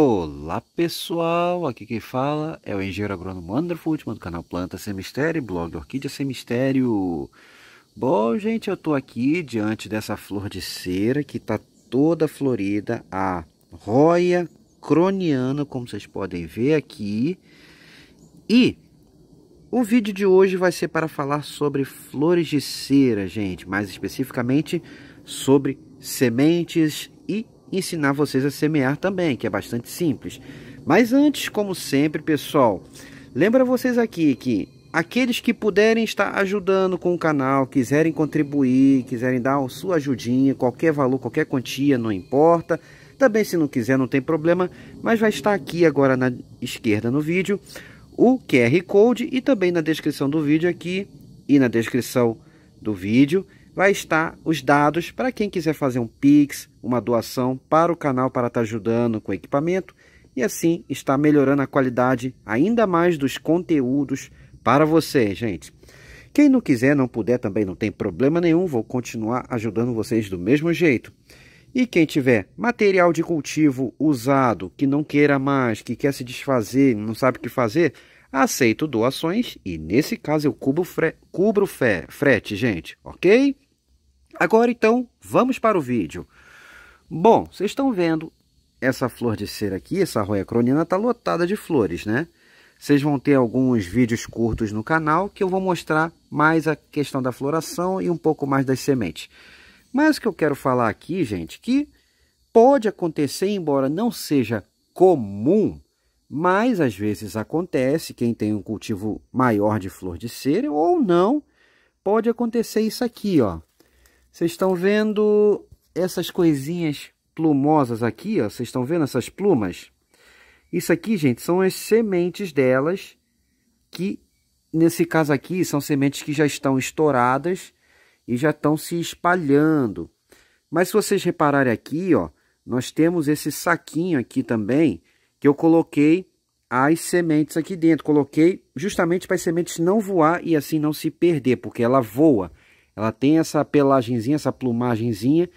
Olá pessoal, aqui quem fala é o engenheiro agrônomo Underfoot, do canal Planta Sem Mistério, blog Orquídea Sem Mistério. Bom gente, eu estou aqui diante dessa flor de cera que está toda florida, a roia croniana, como vocês podem ver aqui. E o vídeo de hoje vai ser para falar sobre flores de cera, gente, mais especificamente sobre sementes e ensinar vocês a semear também, que é bastante simples. Mas antes, como sempre, pessoal, lembra vocês aqui que aqueles que puderem estar ajudando com o canal, quiserem contribuir, quiserem dar a sua ajudinha, qualquer valor, qualquer quantia, não importa. Também se não quiser, não tem problema, mas vai estar aqui agora na esquerda no vídeo o QR Code e também na descrição do vídeo aqui e na descrição do vídeo vai estar os dados para quem quiser fazer um Pix, uma doação para o canal para estar ajudando com equipamento e assim está melhorando a qualidade ainda mais dos conteúdos para você, gente. Quem não quiser, não puder também não tem problema nenhum, vou continuar ajudando vocês do mesmo jeito. E quem tiver material de cultivo usado, que não queira mais, que quer se desfazer, não sabe o que fazer, aceito doações e nesse caso eu cubro, fre cubro fre frete, gente, ok? Agora então, vamos para o vídeo. Bom, vocês estão vendo essa flor de cera aqui, essa roia cronina está lotada de flores, né? Vocês vão ter alguns vídeos curtos no canal que eu vou mostrar mais a questão da floração e um pouco mais das sementes. Mas o que eu quero falar aqui, gente, que pode acontecer, embora não seja comum, mas às vezes acontece, quem tem um cultivo maior de flor de cera ou não, pode acontecer isso aqui, ó. Vocês estão vendo essas coisinhas plumosas aqui, ó. Vocês estão vendo essas plumas? Isso aqui, gente, são as sementes delas, que nesse caso aqui são sementes que já estão estouradas e já estão se espalhando. Mas se vocês repararem aqui, ó, nós temos esse saquinho aqui também, que eu coloquei as sementes aqui dentro. Coloquei justamente para as sementes não voar e assim não se perder, porque ela voa. Ela tem essa pelagenzinha, essa plumagenzinha,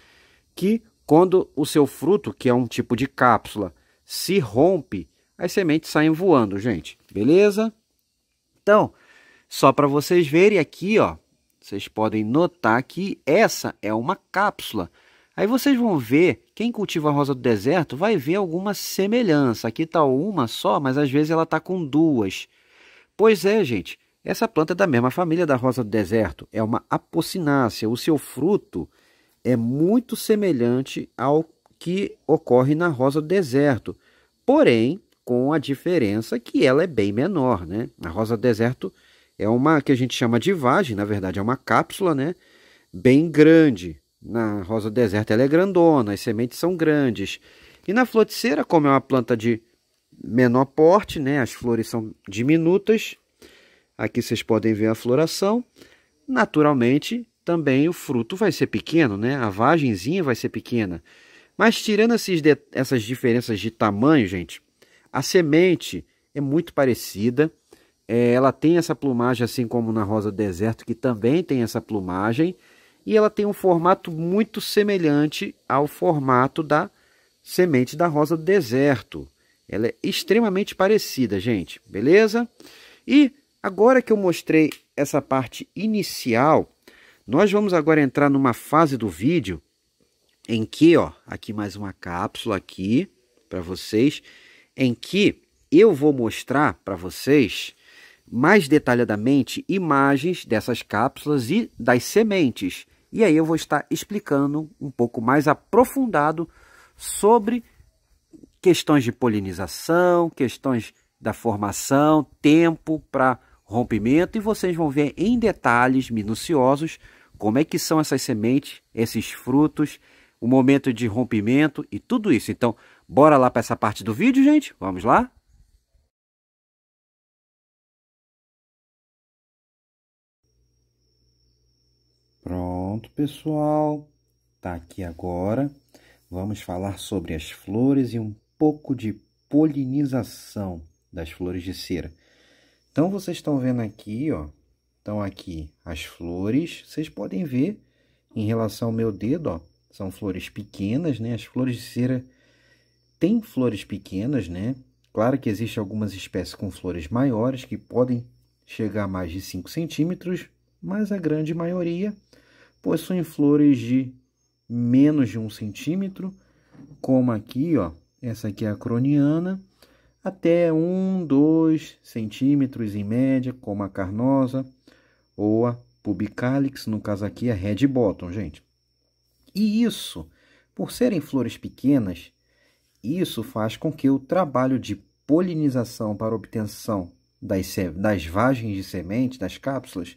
que quando o seu fruto, que é um tipo de cápsula, se rompe, as sementes saem voando, gente. Beleza? Então, só para vocês verem aqui, ó, vocês podem notar que essa é uma cápsula. Aí vocês vão ver, quem cultiva a rosa do deserto vai ver alguma semelhança. Aqui está uma só, mas às vezes ela está com duas. Pois é, gente, essa planta é da mesma família da rosa do deserto, é uma apocinácea. O seu fruto é muito semelhante ao que ocorre na rosa do deserto, porém com a diferença que ela é bem menor, né? A rosa do deserto é uma que a gente chama de vagem, na verdade é uma cápsula, né? Bem grande. Na rosa do deserto ela é grandona, as sementes são grandes. E na flor de cera, como é uma planta de menor porte, né? As flores são diminutas, Aqui vocês podem ver a floração. Naturalmente, também o fruto vai ser pequeno, né? A vagenzinha vai ser pequena. Mas tirando de, essas diferenças de tamanho, gente, a semente é muito parecida. É, ela tem essa plumagem, assim como na rosa do deserto, que também tem essa plumagem. E ela tem um formato muito semelhante ao formato da semente da rosa do deserto. Ela é extremamente parecida, gente. Beleza? E Agora que eu mostrei essa parte inicial, nós vamos agora entrar numa fase do vídeo em que, ó, aqui mais uma cápsula aqui para vocês, em que eu vou mostrar para vocês mais detalhadamente imagens dessas cápsulas e das sementes. E aí eu vou estar explicando um pouco mais aprofundado sobre questões de polinização, questões da formação, tempo para rompimento e vocês vão ver em detalhes minuciosos como é que são essas sementes, esses frutos, o momento de rompimento e tudo isso. Então, bora lá para essa parte do vídeo, gente? Vamos lá? Pronto, pessoal. Tá aqui agora. Vamos falar sobre as flores e um pouco de polinização das flores de cera. Então, vocês estão vendo aqui, ó. Então, aqui as flores. Vocês podem ver em relação ao meu dedo, ó. São flores pequenas, né? As flores de cera têm flores pequenas, né? Claro que existem algumas espécies com flores maiores que podem chegar a mais de 5 centímetros, mas a grande maioria possuem flores de menos de 1 um centímetro, como aqui, ó. Essa aqui é a croniana até 1, 2 centímetros em média, como a carnosa ou a pubicalix, no caso aqui a red bottom, gente. E isso, por serem flores pequenas, isso faz com que o trabalho de polinização para obtenção das, das vagens de semente, das cápsulas,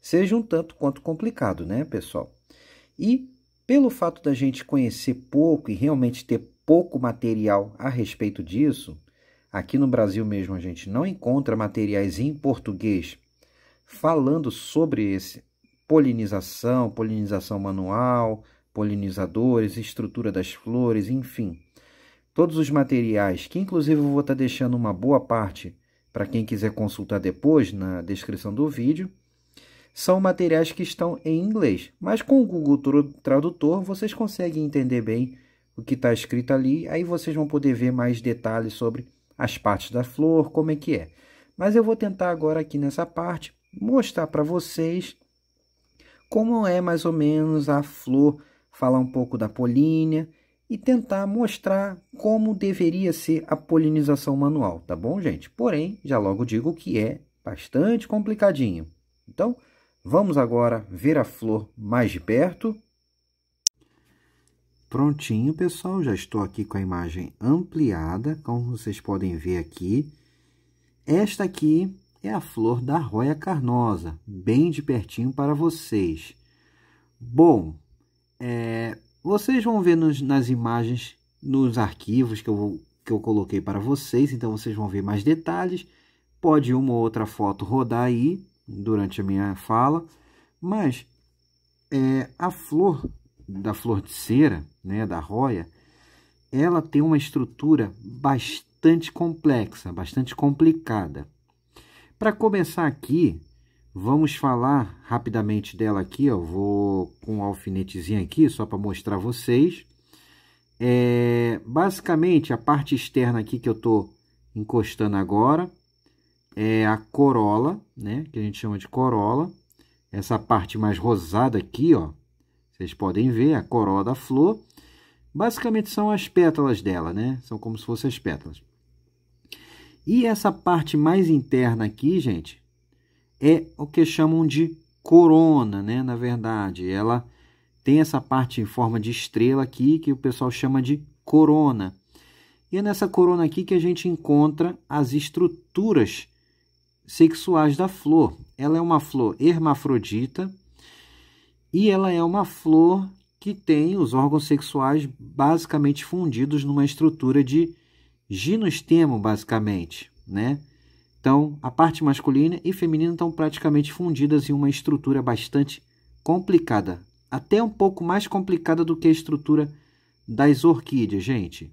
seja um tanto quanto complicado, né, pessoal? E pelo fato da gente conhecer pouco e realmente ter pouco material a respeito disso, Aqui no Brasil mesmo a gente não encontra materiais em português falando sobre esse polinização, polinização manual, polinizadores, estrutura das flores, enfim. Todos os materiais, que inclusive eu vou estar tá deixando uma boa parte para quem quiser consultar depois na descrição do vídeo, são materiais que estão em inglês, mas com o Google Tradutor vocês conseguem entender bem o que está escrito ali, aí vocês vão poder ver mais detalhes sobre as partes da flor, como é que é. Mas eu vou tentar agora aqui nessa parte mostrar para vocês como é mais ou menos a flor, falar um pouco da polínia e tentar mostrar como deveria ser a polinização manual, tá bom, gente? Porém, já logo digo que é bastante complicadinho. Então, vamos agora ver a flor mais de perto. Prontinho, pessoal, já estou aqui com a imagem ampliada, como vocês podem ver aqui. Esta aqui é a flor da roia carnosa, bem de pertinho para vocês. Bom, é, vocês vão ver nos, nas imagens, nos arquivos que eu, que eu coloquei para vocês, então vocês vão ver mais detalhes. Pode uma ou outra foto rodar aí durante a minha fala, mas é, a flor da flor de cera, né, da roia, ela tem uma estrutura bastante complexa, bastante complicada. Para começar aqui, vamos falar rapidamente dela aqui, ó, vou com um alfinetezinho aqui só para mostrar vocês. É, basicamente, a parte externa aqui que eu estou encostando agora é a corola, né, que a gente chama de corola. Essa parte mais rosada aqui, ó, vocês podem ver a coroa da flor. Basicamente são as pétalas dela, né? São como se fossem as pétalas. E essa parte mais interna aqui, gente, é o que chamam de corona, né? Na verdade, ela tem essa parte em forma de estrela aqui que o pessoal chama de corona. E é nessa corona aqui que a gente encontra as estruturas sexuais da flor. Ela é uma flor hermafrodita, e ela é uma flor que tem os órgãos sexuais basicamente fundidos numa estrutura de ginostemo, basicamente, né? Então, a parte masculina e feminina estão praticamente fundidas em uma estrutura bastante complicada, até um pouco mais complicada do que a estrutura das orquídeas, gente.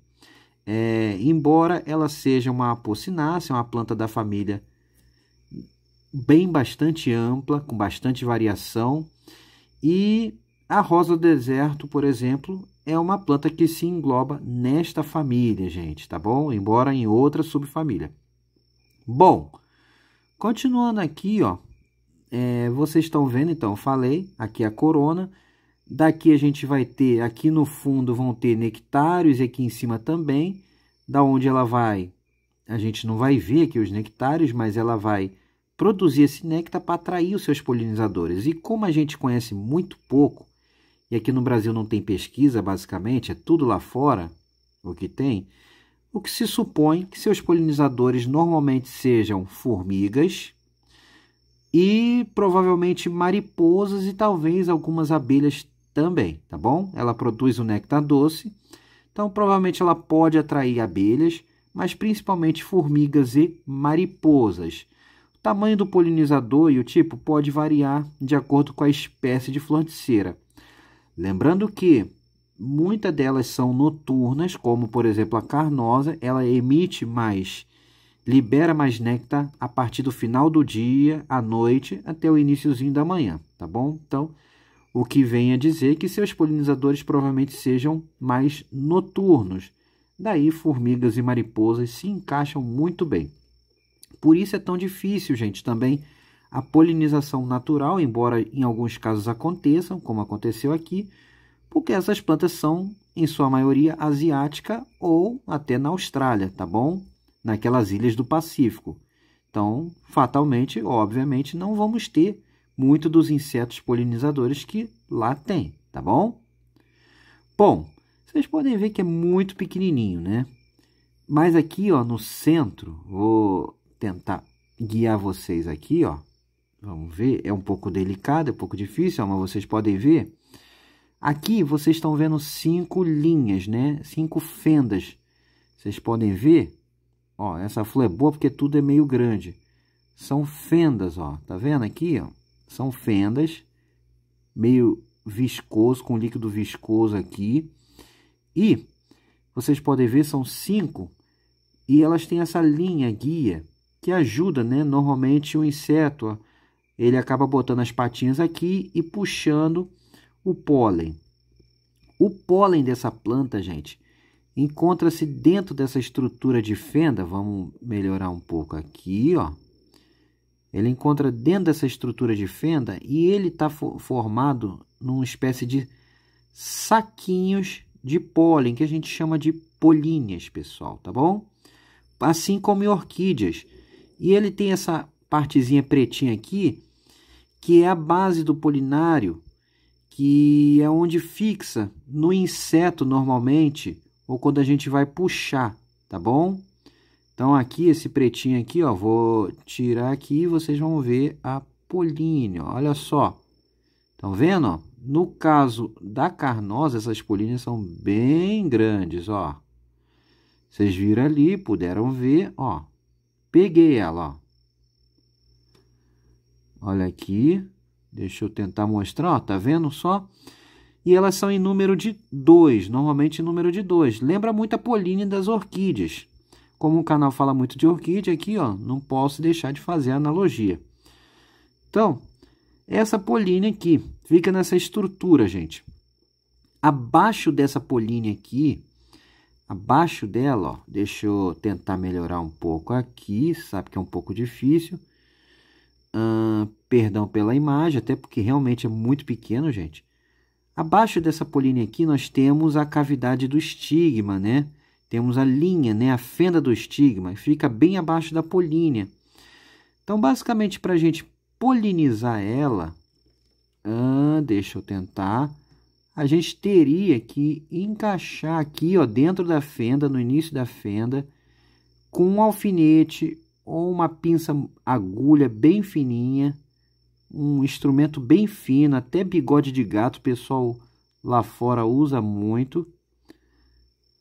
É, embora ela seja uma apocinácea, é uma planta da família bem bastante ampla, com bastante variação, e a rosa do deserto, por exemplo, é uma planta que se engloba nesta família, gente, tá bom? Embora em outra subfamília. Bom, continuando aqui, ó, é, vocês estão vendo, então, falei, aqui é a corona. Daqui a gente vai ter, aqui no fundo vão ter nectários e aqui em cima também. Da onde ela vai, a gente não vai ver aqui os nectários, mas ela vai produzir esse néctar para atrair os seus polinizadores. E como a gente conhece muito pouco, e aqui no Brasil não tem pesquisa, basicamente, é tudo lá fora o que tem, o que se supõe que seus polinizadores normalmente sejam formigas e provavelmente mariposas e talvez algumas abelhas também, tá bom? Ela produz o néctar doce, então provavelmente ela pode atrair abelhas, mas principalmente formigas e mariposas. Tamanho do polinizador e o tipo pode variar de acordo com a espécie de flor de cera. Lembrando que muitas delas são noturnas, como por exemplo a carnosa, ela emite mais, libera mais néctar a partir do final do dia, à noite, até o iníciozinho da manhã, tá bom? Então, o que vem a dizer que seus polinizadores provavelmente sejam mais noturnos. Daí, formigas e mariposas se encaixam muito bem. Por isso é tão difícil, gente, também a polinização natural, embora em alguns casos aconteçam, como aconteceu aqui, porque essas plantas são, em sua maioria, asiática ou até na Austrália, tá bom? Naquelas ilhas do Pacífico. Então, fatalmente, obviamente, não vamos ter muito dos insetos polinizadores que lá tem, tá bom? Bom, vocês podem ver que é muito pequenininho, né? Mas aqui, ó, no centro, vou tentar guiar vocês aqui, ó. Vamos ver, é um pouco delicado, é um pouco difícil, mas vocês podem ver. Aqui vocês estão vendo cinco linhas, né? Cinco fendas. Vocês podem ver, ó, essa flor é boa porque tudo é meio grande. São fendas, ó, tá vendo aqui, ó? São fendas, meio viscoso, com líquido viscoso aqui. E vocês podem ver, são cinco, e elas têm essa linha guia que ajuda, né? Normalmente o inseto, ó, ele acaba botando as patinhas aqui e puxando o pólen. O pólen dessa planta, gente, encontra-se dentro dessa estrutura de fenda. Vamos melhorar um pouco aqui, ó. Ele encontra dentro dessa estrutura de fenda e ele está formado numa espécie de saquinhos de pólen, que a gente chama de polinhas, pessoal, tá bom? Assim como em orquídeas. E ele tem essa partezinha pretinha aqui, que é a base do polinário, que é onde fixa no inseto normalmente, ou quando a gente vai puxar, tá bom? Então aqui, esse pretinho aqui, ó, vou tirar aqui e vocês vão ver a polínea, olha só. Estão vendo, ó? No caso da carnosa, essas políneas são bem grandes, ó. Vocês viram ali, puderam ver, ó. Peguei ela, ó. Olha aqui. Deixa eu tentar mostrar, ó, tá vendo só? E elas são em número de 2, normalmente em número de 2. Lembra muito a poline das orquídeas. Como o canal fala muito de orquídea aqui, ó, não posso deixar de fazer a analogia. Então, essa poline aqui fica nessa estrutura, gente. Abaixo dessa poline aqui, abaixo dela, ó, deixa eu tentar melhorar um pouco aqui, sabe que é um pouco difícil. perdão pela imagem, até porque realmente é muito pequeno, gente. Abaixo dessa polínea aqui, nós temos a cavidade do estigma, né? Temos a linha, né? A fenda do estigma, fica bem abaixo da polínea. Então, basicamente, para a gente polinizar ela, deixa eu tentar a gente teria que encaixar aqui, ó, dentro da fenda, no início da fenda, com um alfinete ou uma pinça agulha bem fininha, um instrumento bem fino, até bigode de gato, o pessoal lá fora usa muito.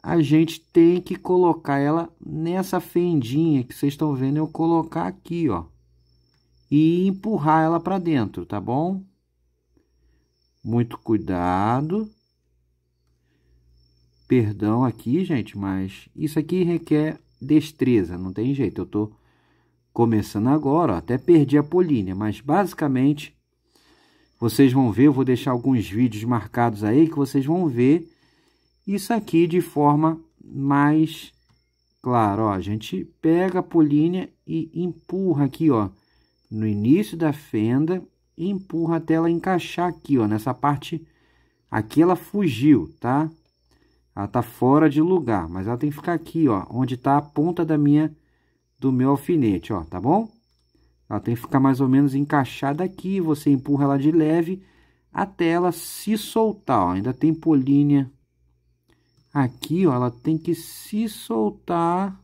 A gente tem que colocar ela nessa fendinha que vocês estão vendo eu colocar aqui, ó. E empurrar ela para dentro, tá bom? muito cuidado. Perdão aqui, gente, mas isso aqui requer destreza, não tem jeito. Eu tô começando agora, ó, até perdi a polínea, mas basicamente vocês vão ver, eu vou deixar alguns vídeos marcados aí que vocês vão ver isso aqui de forma mais clara, ó. A gente pega a polínea e empurra aqui, ó, no início da fenda e empurra até ela encaixar aqui, ó, nessa parte. Aqui ela fugiu, tá? Ela tá fora de lugar, mas ela tem que ficar aqui, ó, onde tá a ponta da minha, do meu alfinete, ó, tá bom? Ela tem que ficar mais ou menos encaixada aqui, você empurra ela de leve até ela se soltar, ó. Ainda tem polínia. aqui, ó, ela tem que se soltar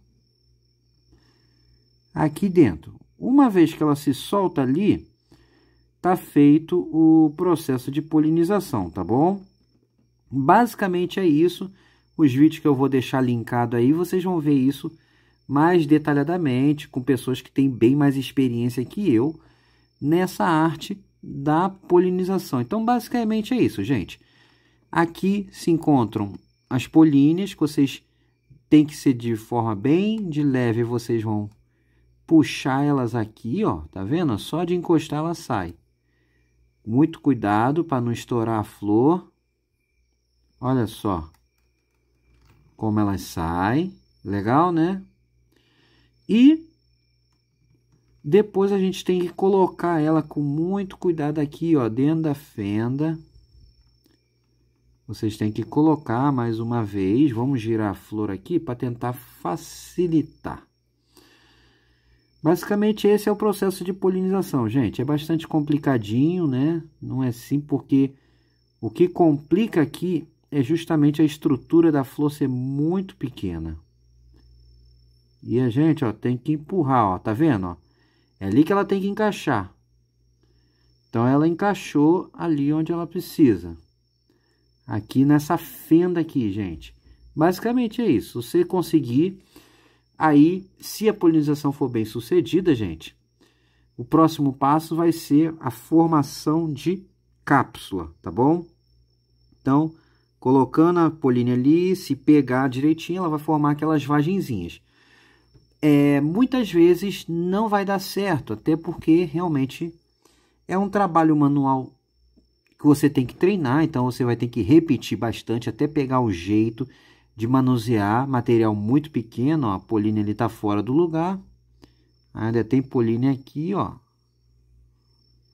aqui dentro. Uma vez que ela se solta ali, Tá feito o processo de polinização, tá bom? Basicamente é isso. Os vídeos que eu vou deixar linkado aí, vocês vão ver isso mais detalhadamente, com pessoas que têm bem mais experiência que eu nessa arte da polinização. Então, basicamente é isso, gente. Aqui se encontram as políneas, que vocês têm que ser de forma bem de leve, vocês vão puxar elas aqui, ó, tá vendo? Só de encostar ela sai. Muito cuidado para não estourar a flor. Olha só como ela sai, Legal, né? E depois a gente tem que colocar ela com muito cuidado aqui, ó, dentro da fenda. Vocês têm que colocar mais uma vez. Vamos girar a flor aqui para tentar facilitar. Basicamente esse é o processo de polinização, gente. É bastante complicadinho, né? Não é assim porque o que complica aqui é justamente a estrutura da flor ser muito pequena. E a gente, ó, tem que empurrar, ó, tá vendo, ó? É ali que ela tem que encaixar. Então ela encaixou ali onde ela precisa. Aqui nessa fenda aqui, gente. Basicamente é isso. você conseguir Aí, se a polinização for bem sucedida, gente, o próximo passo vai ser a formação de cápsula, tá bom? Então, colocando a polina ali, se pegar direitinho, ela vai formar aquelas vagenzinhas. É, muitas vezes não vai dar certo, até porque realmente é um trabalho manual que você tem que treinar, então você vai ter que repetir bastante até pegar o jeito de manusear material muito pequeno, ó, a polínea ali está fora do lugar. Ainda tem polínea aqui, ó.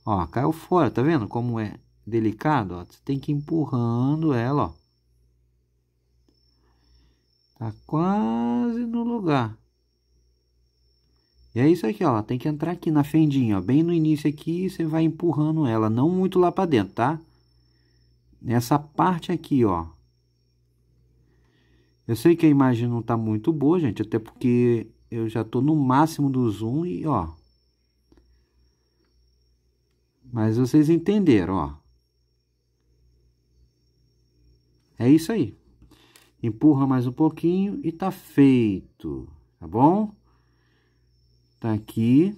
Ó, caiu fora, tá vendo como é delicado? Ó, você tem que ir empurrando ela, ó. Tá quase no lugar. E é isso aqui, ó. Tem que entrar aqui na fendinha, ó. Bem no início aqui, você vai empurrando ela. Não muito lá para dentro, tá? Nessa parte aqui, ó. Eu sei que a imagem não está muito boa, gente, até porque eu já estou no máximo do zoom e ó. Mas vocês entenderam, ó. É isso aí. Empurra mais um pouquinho e tá feito, tá bom? Tá aqui,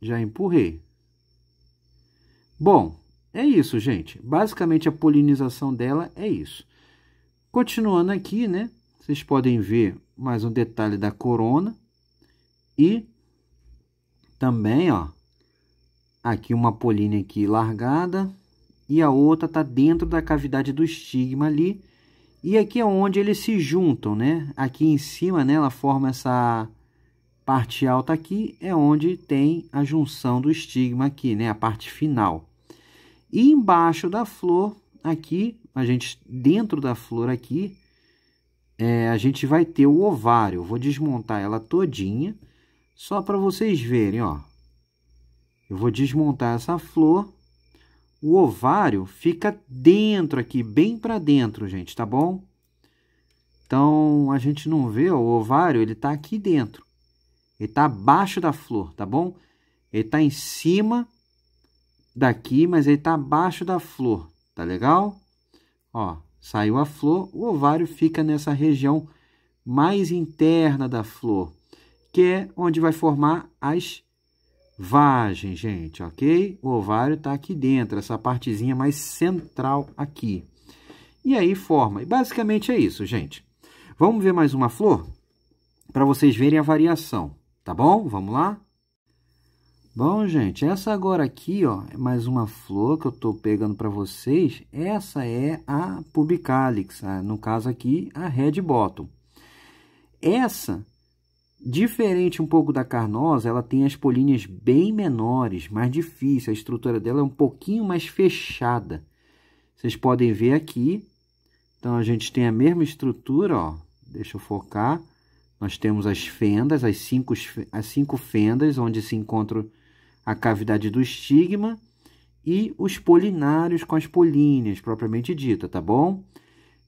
já empurrei. Bom, é isso, gente. Basicamente a polinização dela é isso. Continuando aqui, né? Vocês podem ver mais um detalhe da corona e também, ó, aqui uma polínea aqui largada e a outra tá dentro da cavidade do estigma ali. E aqui é onde eles se juntam, né? Aqui em cima, né, ela forma essa parte alta aqui, é onde tem a junção do estigma aqui, né, a parte final. E embaixo da flor, aqui, a gente dentro da flor aqui, é, a gente vai ter o ovário. Eu vou desmontar ela todinha, só para vocês verem, ó. Eu vou desmontar essa flor. O ovário fica dentro aqui, bem para dentro, gente, tá bom? Então, a gente não vê, ó, o ovário, ele tá aqui dentro. Ele tá abaixo da flor, tá bom? Ele tá em cima daqui, mas ele tá abaixo da flor, tá legal? Ó, Saiu a flor, o ovário fica nessa região mais interna da flor, que é onde vai formar as vagens, gente, ok? O ovário está aqui dentro, essa partezinha mais central aqui. E aí forma. E basicamente é isso, gente. Vamos ver mais uma flor para vocês verem a variação, tá bom? Vamos lá? Bom, gente, essa agora aqui, ó, é mais uma flor que eu tô pegando para vocês. Essa é a Pubicalix, no caso aqui, a Red Bottom. Essa, diferente um pouco da carnosa, ela tem as polinhas bem menores, mais difícil. A estrutura dela é um pouquinho mais fechada. Vocês podem ver aqui. Então, a gente tem a mesma estrutura, ó. Deixa eu focar. Nós temos as fendas, as cinco, as cinco fendas, onde se encontram a cavidade do estigma e os polinários com as políneas, propriamente dita, tá bom?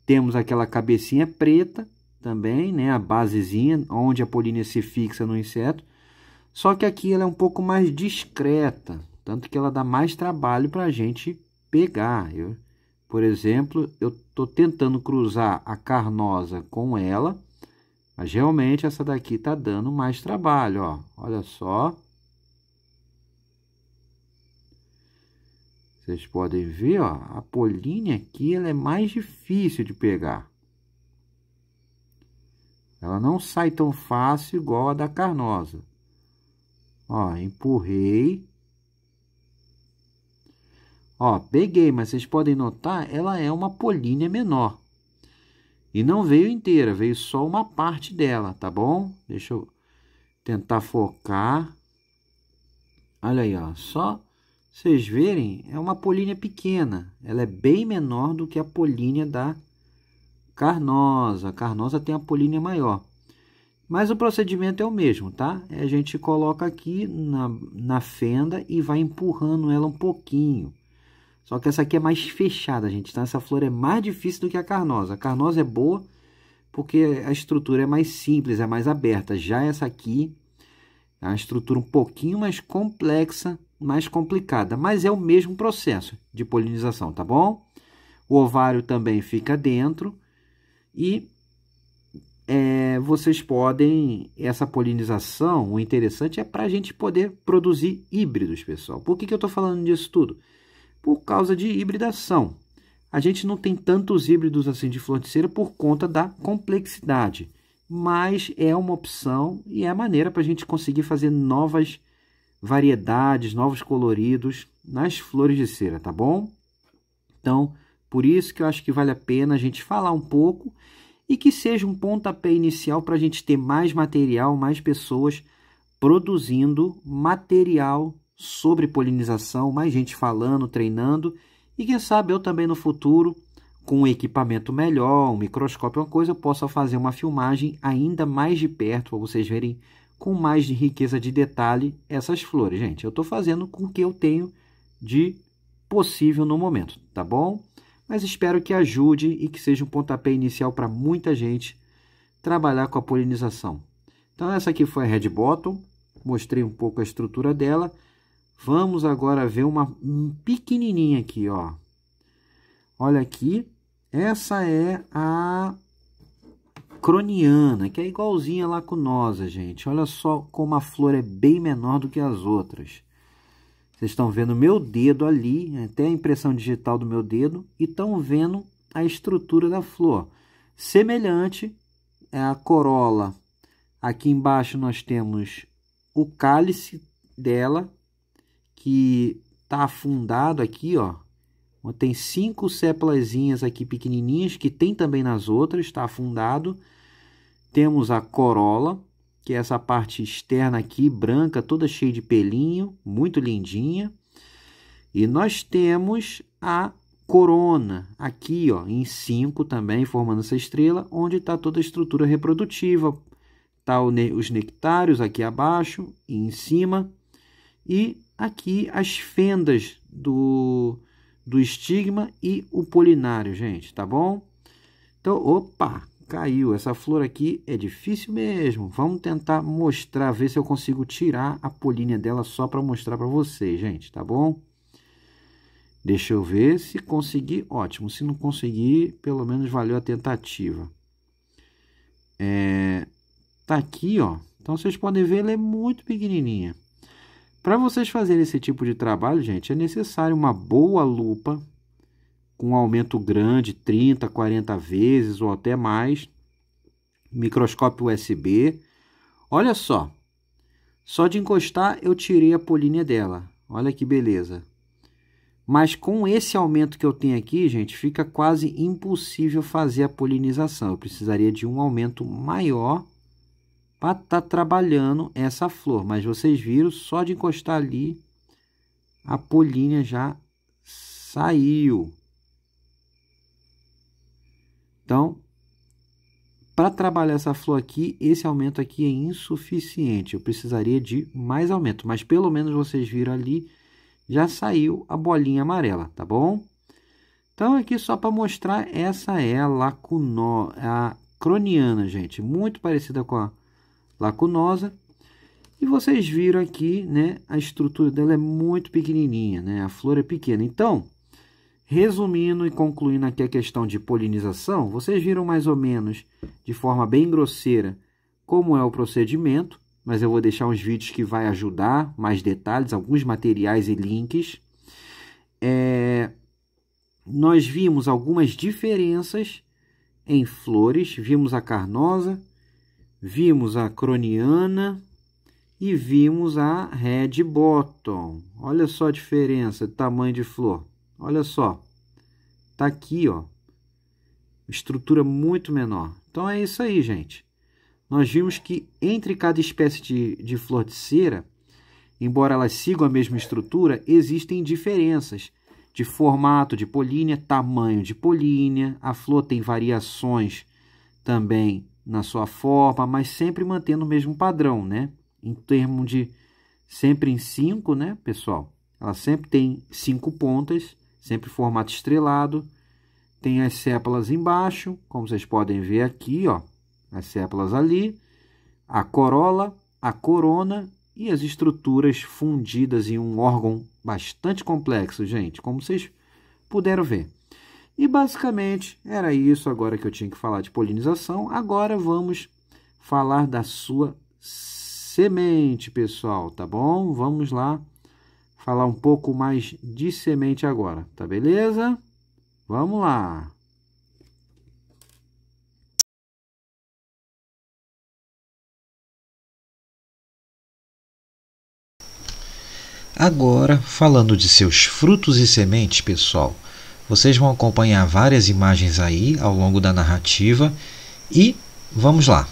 Temos aquela cabecinha preta também, né? A basezinha, onde a polínea se fixa no inseto. Só que aqui ela é um pouco mais discreta, tanto que ela dá mais trabalho para a gente pegar. Eu, por exemplo, eu estou tentando cruzar a carnosa com ela, mas realmente essa daqui está dando mais trabalho. Ó. Olha só. Vocês podem ver, ó, a polinha aqui ela é mais difícil de pegar. Ela não sai tão fácil igual a da carnosa. Ó, empurrei. Ó, peguei, mas vocês podem notar, ela é uma polinha menor. E não veio inteira, veio só uma parte dela, tá bom? Deixa eu tentar focar. Olha aí, ó, só vocês verem, é uma polínia pequena. Ela é bem menor do que a polínia da carnosa. A carnosa tem a polínia maior. Mas o procedimento é o mesmo, tá? É, a gente coloca aqui na, na fenda e vai empurrando ela um pouquinho. Só que essa aqui é mais fechada, gente. Então, essa flor é mais difícil do que a carnosa. A carnosa é boa porque a estrutura é mais simples, é mais aberta. Já essa aqui é uma estrutura um pouquinho mais complexa mais complicada, mas é o mesmo processo de polinização, tá bom? O ovário também fica dentro e é, vocês podem, essa polinização, o interessante é para a gente poder produzir híbridos, pessoal. Por que, que eu estou falando disso tudo? Por causa de hibridação. A gente não tem tantos híbridos assim de flor de cera por conta da complexidade, mas é uma opção e é a maneira para a gente conseguir fazer novas variedades, novos coloridos nas flores de cera, tá bom? Então, por isso que eu acho que vale a pena a gente falar um pouco e que seja um pontapé inicial para a gente ter mais material, mais pessoas produzindo material sobre polinização, mais gente falando, treinando e quem sabe eu também no futuro com um equipamento melhor, um microscópio, uma coisa, eu possa fazer uma filmagem ainda mais de perto para vocês verem com mais de riqueza de detalhe essas flores. Gente, eu estou fazendo com o que eu tenho de possível no momento, tá bom? Mas espero que ajude e que seja um pontapé inicial para muita gente trabalhar com a polinização. Então, essa aqui foi a Red Bottom, mostrei um pouco a estrutura dela. Vamos agora ver uma pequenininha aqui, ó. Olha aqui, essa é a croniana, que é igualzinha com lacunosa, gente. Olha só como a flor é bem menor do que as outras. Vocês estão vendo meu dedo ali, até a impressão digital do meu dedo, e estão vendo a estrutura da flor. Semelhante é a corola. Aqui embaixo nós temos o cálice dela, que está afundado aqui, ó. Tem cinco séplazinhas aqui pequenininhas, que tem também nas outras, está afundado. Temos a corola, que é essa parte externa aqui, branca, toda cheia de pelinho, muito lindinha. E nós temos a corona, aqui ó, em cinco também, formando essa estrela, onde está toda a estrutura reprodutiva. Tá ne os nectários aqui abaixo e em cima. E aqui as fendas do, do estigma e o polinário, gente, tá bom? Então, opa, caiu. Essa flor aqui é difícil mesmo. Vamos tentar mostrar, ver se eu consigo tirar a polinha dela só para mostrar para vocês, gente, tá bom? Deixa eu ver se conseguir, ótimo. Se não conseguir, pelo menos valeu a tentativa. É, tá aqui, ó. Então, vocês podem ver, ela é muito pequenininha. Para vocês fazerem esse tipo de trabalho, gente, é necessário uma boa lupa com um aumento grande, 30, 40 vezes ou até mais, microscópio USB. Olha só, só de encostar eu tirei a polinha dela, olha que beleza. Mas com esse aumento que eu tenho aqui, gente, fica quase impossível fazer a polinização. Eu precisaria de um aumento maior para estar tá trabalhando essa flor. Mas vocês viram, só de encostar ali, a polinha já saiu. Então, para trabalhar essa flor aqui, esse aumento aqui é insuficiente. Eu precisaria de mais aumento, mas pelo menos vocês viram ali, já saiu a bolinha amarela, tá bom? Então, aqui só para mostrar, essa é a lacunó, a croniana, gente. Muito parecida com a lacunosa. E vocês viram aqui, né, a estrutura dela é muito pequenininha, né? A flor é pequena. Então, resumindo e concluindo aqui a questão de polinização, vocês viram mais ou menos de forma bem grosseira como é o procedimento, mas eu vou deixar uns vídeos que vai ajudar, mais detalhes, alguns materiais e links. É, nós vimos algumas diferenças em flores, vimos a carnosa, Vimos a croniana e vimos a red bottom. Olha só a diferença de tamanho de flor. Olha só. Tá aqui, ó. Estrutura muito menor. Então é isso aí, gente. Nós vimos que entre cada espécie de, de flor de cera, embora elas sigam a mesma estrutura, existem diferenças de formato de polínia, tamanho de polínia. A flor tem variações também na sua forma, mas sempre mantendo o mesmo padrão, né? Em termos de sempre em cinco, né, pessoal? Ela sempre tem cinco pontas, sempre formato estrelado. Tem as sépalas embaixo, como vocês podem ver aqui, ó, as sépalas ali, a corola, a corona e as estruturas fundidas em um órgão bastante complexo, gente, como vocês puderam ver. E basicamente era isso agora que eu tinha que falar de polinização. Agora vamos falar da sua semente, pessoal, tá bom? Vamos lá falar um pouco mais de semente agora, tá beleza? Vamos lá. Agora, falando de seus frutos e sementes, pessoal, vocês vão acompanhar várias imagens aí ao longo da narrativa e vamos lá.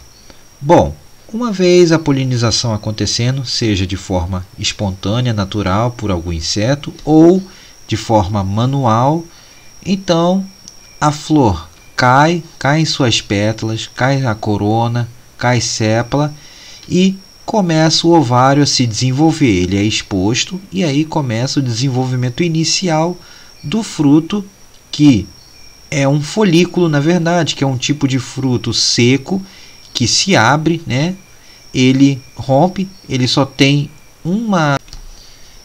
Bom, uma vez a polinização acontecendo, seja de forma espontânea, natural, por algum inseto ou de forma manual, então a flor cai, em suas pétalas, cai a corona, cai sépala e começa o ovário a se desenvolver. Ele é exposto e aí começa o desenvolvimento inicial do fruto que é um folículo, na verdade, que é um tipo de fruto seco que se abre, né? Ele rompe, ele só tem uma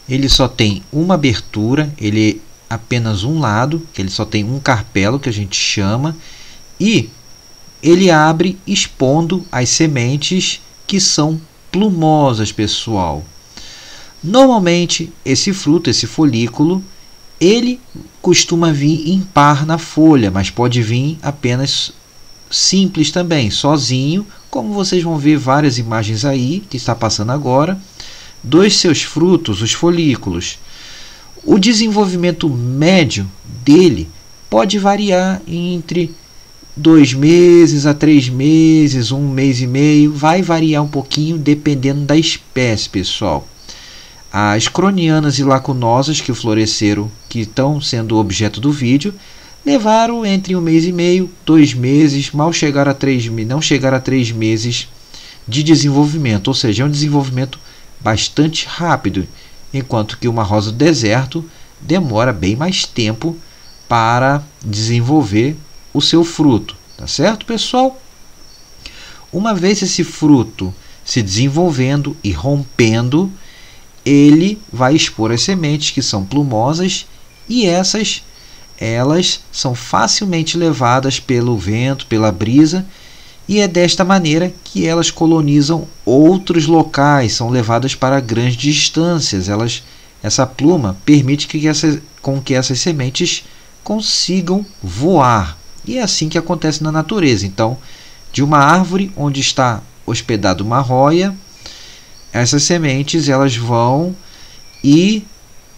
ele só tem uma abertura, ele é apenas um lado, que ele só tem um carpelo que a gente chama, e ele abre expondo as sementes que são plumosas, pessoal. Normalmente, esse fruto, esse folículo, ele costuma vir impar na folha, mas pode vir apenas simples também, sozinho, como vocês vão ver várias imagens aí que está passando agora, dos seus frutos, os folículos. O desenvolvimento médio dele pode variar entre dois meses a três meses, um mês e meio, vai variar um pouquinho dependendo da espécie, pessoal. As cronianas e lacunosas que floresceram que estão sendo objeto do vídeo levaram entre um mês e meio, dois meses, mal chegar a três, não chegar a três meses de desenvolvimento, ou seja, é um desenvolvimento bastante rápido, enquanto que uma rosa do deserto demora bem mais tempo para desenvolver o seu fruto, tá certo, pessoal? Uma vez esse fruto se desenvolvendo e rompendo, ele vai expor as sementes que são plumosas e essas, elas são facilmente levadas pelo vento, pela brisa, e é desta maneira que elas colonizam outros locais, são levadas para grandes distâncias. Elas, essa pluma permite que essa, com que essas sementes consigam voar. E é assim que acontece na natureza. Então, de uma árvore onde está hospedada uma roia, essas sementes elas vão e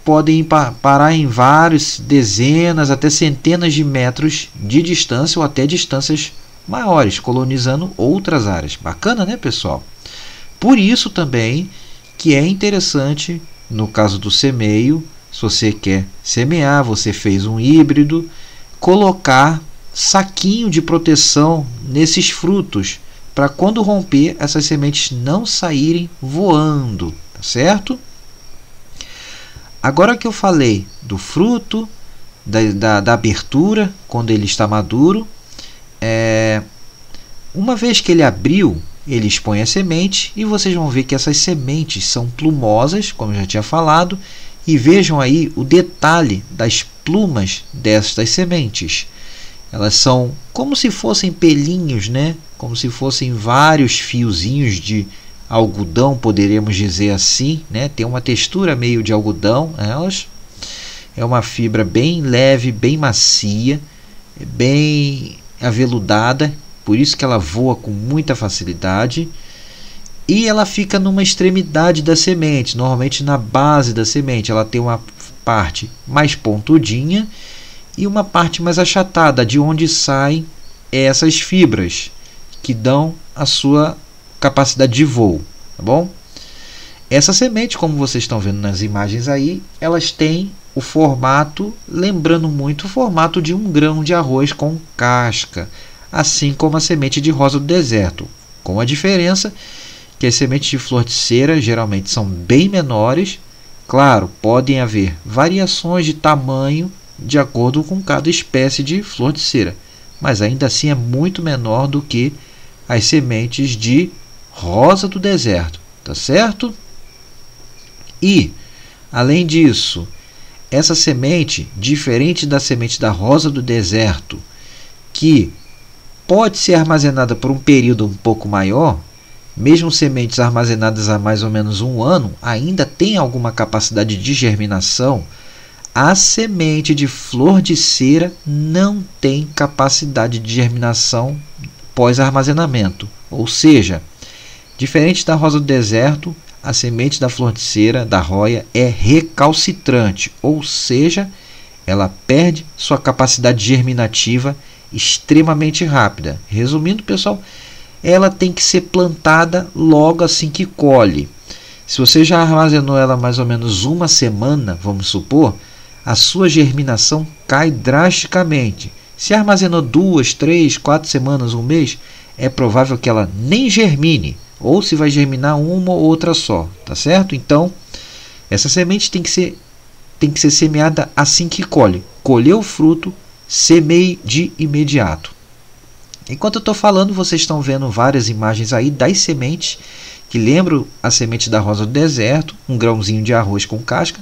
podem parar em vários, dezenas até centenas de metros de distância ou até distâncias maiores, colonizando outras áreas. Bacana, né, pessoal? Por isso também que é interessante, no caso do semeio, se você quer semear, você fez um híbrido, colocar saquinho de proteção nesses frutos para quando romper essas sementes não saírem voando, tá certo? Agora que eu falei do fruto, da, da, da abertura, quando ele está maduro, é, uma vez que ele abriu, ele expõe a semente e vocês vão ver que essas sementes são plumosas, como eu já tinha falado, e vejam aí o detalhe das plumas destas sementes. Elas são como se fossem pelinhos, né? Como se fossem vários fiozinhos de algodão, poderemos dizer assim, né? Tem uma textura meio de algodão, elas. Né, é uma fibra bem leve, bem macia, bem aveludada, por isso que ela voa com muita facilidade. E ela fica numa extremidade da semente, normalmente na base da semente. Ela tem uma parte mais pontudinha e uma parte mais achatada, de onde saem essas fibras que dão a sua capacidade de voo, tá bom? Essa semente, como vocês estão vendo nas imagens aí, elas têm o formato, lembrando muito o formato de um grão de arroz com casca, assim como a semente de rosa do deserto, com a diferença que as sementes de flor de cera geralmente são bem menores. Claro, podem haver variações de tamanho de acordo com cada espécie de flor de cera, mas ainda assim é muito menor do que as sementes de rosa do deserto, tá certo? E, além disso, essa semente, diferente da semente da rosa do deserto, que pode ser armazenada por um período um pouco maior, mesmo sementes armazenadas há mais ou menos um ano, ainda tem alguma capacidade de germinação. A semente de flor de cera não tem capacidade de germinação pós-armazenamento, ou seja, Diferente da rosa do deserto, a semente da flor de cera, da roia, é recalcitrante, ou seja, ela perde sua capacidade germinativa extremamente rápida. Resumindo, pessoal, ela tem que ser plantada logo assim que colhe. Se você já armazenou ela mais ou menos uma semana, vamos supor, a sua germinação cai drasticamente. Se armazenou duas, três, quatro semanas, um mês, é provável que ela nem germine ou se vai germinar uma ou outra só, tá certo? Então, essa semente tem que ser tem que ser semeada assim que colhe. Colheu o fruto, semeie de imediato. Enquanto eu estou falando, vocês estão vendo várias imagens aí das sementes que lembram a semente da rosa do deserto, um grãozinho de arroz com casca,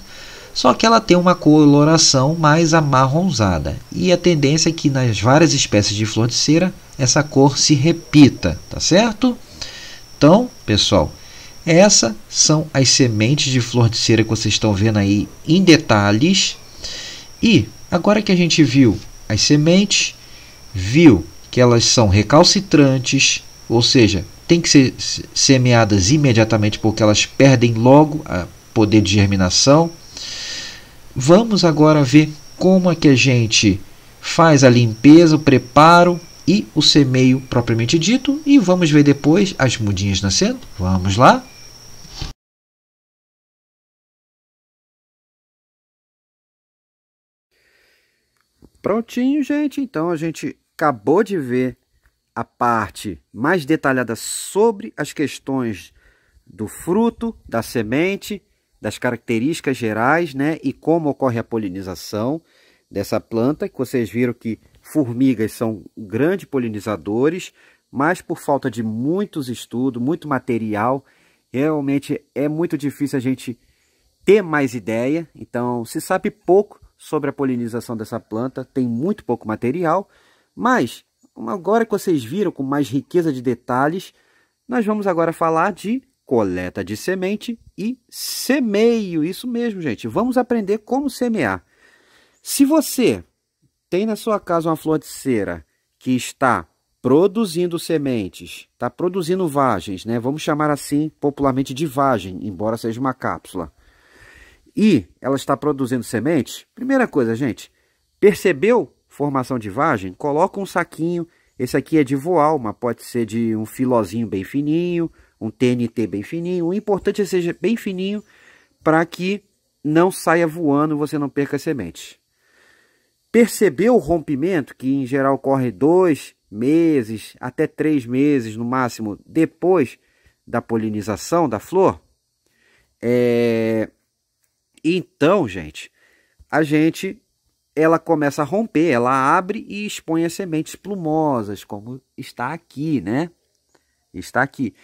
só que ela tem uma coloração mais amarronzada. E a tendência é que nas várias espécies de flor de cera essa cor se repita, tá certo? Então, pessoal, essas são as sementes de flor de cera que vocês estão vendo aí em detalhes. E agora que a gente viu as sementes, viu que elas são recalcitrantes, ou seja, tem que ser semeadas imediatamente porque elas perdem logo a poder de germinação. Vamos agora ver como é que a gente faz a limpeza, o preparo e o semeio propriamente dito. E vamos ver depois as mudinhas nascendo. Vamos lá. Prontinho, gente. Então a gente acabou de ver a parte mais detalhada sobre as questões do fruto, da semente, das características gerais, né, e como ocorre a polinização dessa planta, que vocês viram que formigas são grandes polinizadores, mas por falta de muitos estudos, muito material, realmente é muito difícil a gente ter mais ideia. Então, se sabe pouco sobre a polinização dessa planta, tem muito pouco material, mas agora que vocês viram com mais riqueza de detalhes, nós vamos agora falar de coleta de semente e semeio. Isso mesmo, gente. Vamos aprender como semear. Se você tem na sua casa uma flor de cera que está produzindo sementes, está produzindo vagens, né? Vamos chamar assim popularmente de vagem, embora seja uma cápsula. E ela está produzindo sementes. Primeira coisa, gente, percebeu formação de vagem? Coloca um saquinho. Esse aqui é de voal, mas pode ser de um filozinho bem fininho, um TNT bem fininho. O importante é que seja bem fininho para que não saia voando, e você não perca sementes percebeu o rompimento, que em geral ocorre dois meses até três meses no máximo depois da polinização da flor, é... então, gente, a gente ela começa a romper, ela abre e expõe as sementes plumosas, como está aqui, né? Está aqui.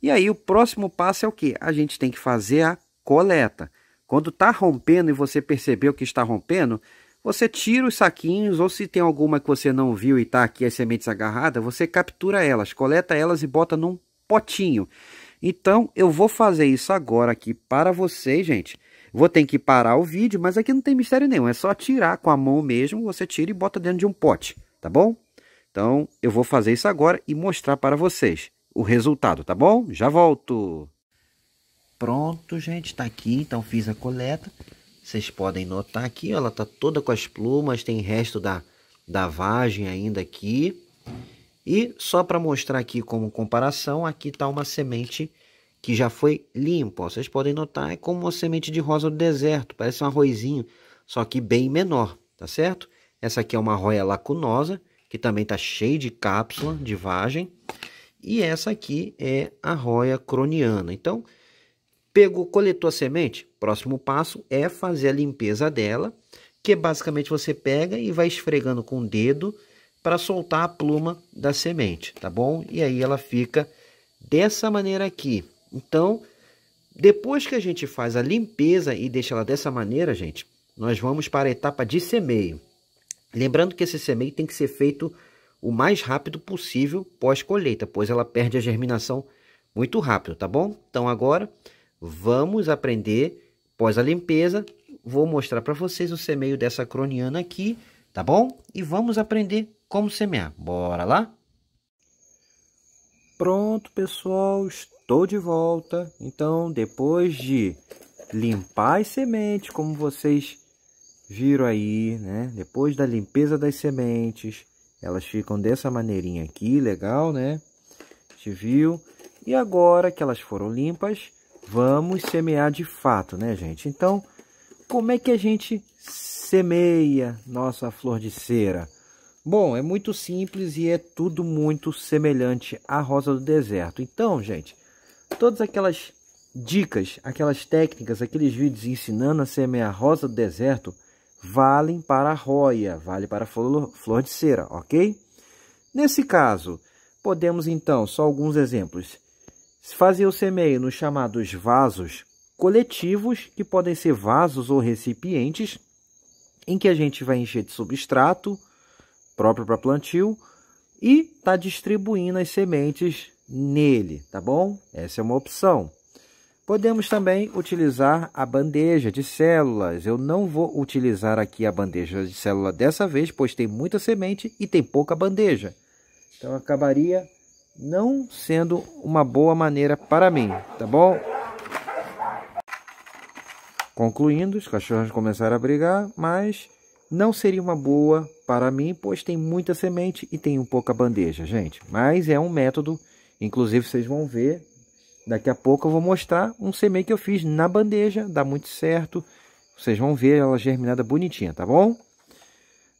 E aí o próximo passo é o que? A gente tem que fazer a coleta. Quando está rompendo e você percebeu que está rompendo, você tira os saquinhos, ou se tem alguma que você não viu e está aqui as sementes agarradas, você captura elas, coleta elas e bota num potinho. Então, eu vou fazer isso agora aqui para vocês, gente. Vou ter que parar o vídeo, mas aqui não tem mistério nenhum. É só tirar com a mão mesmo, você tira e bota dentro de um pote, tá bom? Então, eu vou fazer isso agora e mostrar para vocês o resultado, tá bom? Já volto! Pronto, gente, está aqui. Então, fiz a coleta. Vocês podem notar aqui, ela está toda com as plumas, tem resto da, da vagem ainda aqui. E só para mostrar aqui como comparação, aqui está uma semente que já foi limpa. Vocês podem notar, é como uma semente de rosa do deserto, parece um arrozinho, só que bem menor, tá certo? Essa aqui é uma roia lacunosa, que também está cheia de cápsula, de vagem. E essa aqui é a roia croniana. Então, Pegou, coletou a semente? Próximo passo é fazer a limpeza dela, que é basicamente você pega e vai esfregando com o dedo para soltar a pluma da semente, tá bom? E aí ela fica dessa maneira aqui. Então, depois que a gente faz a limpeza e deixa ela dessa maneira, gente, nós vamos para a etapa de semeio. Lembrando que esse semeio tem que ser feito o mais rápido possível pós-colheita, pois ela perde a germinação muito rápido, tá bom? Então agora Vamos aprender pós a limpeza. Vou mostrar para vocês o semeio dessa croniana aqui, tá bom? E vamos aprender como semear. Bora lá? Pronto, pessoal, estou de volta. Então, depois de limpar as sementes, como vocês viram aí, né? Depois da limpeza das sementes, elas ficam dessa maneirinha aqui, legal, né? A gente viu. E agora que elas foram limpas, Vamos semear de fato, né, gente? Então, como é que a gente semeia nossa flor de cera? Bom, é muito simples e é tudo muito semelhante à rosa do deserto. Então, gente, todas aquelas dicas, aquelas técnicas, aqueles vídeos ensinando a semear rosa do deserto valem para a roia, vale para a flor, flor de cera, ok? Nesse caso, podemos então, só alguns exemplos, se fazia o semeio nos chamados vasos coletivos, que podem ser vasos ou recipientes, em que a gente vai encher de substrato próprio para plantio e está distribuindo as sementes nele, tá bom? Essa é uma opção. Podemos também utilizar a bandeja de células. Eu não vou utilizar aqui a bandeja de célula dessa vez, pois tem muita semente e tem pouca bandeja. Então, acabaria não sendo uma boa maneira para mim, tá bom? Concluindo, os cachorros começaram a brigar, mas não seria uma boa para mim, pois tem muita semente e tem um pouca bandeja, gente. Mas é um método, inclusive vocês vão ver, daqui a pouco eu vou mostrar um semente que eu fiz na bandeja, dá muito certo. Vocês vão ver ela germinada bonitinha, tá bom?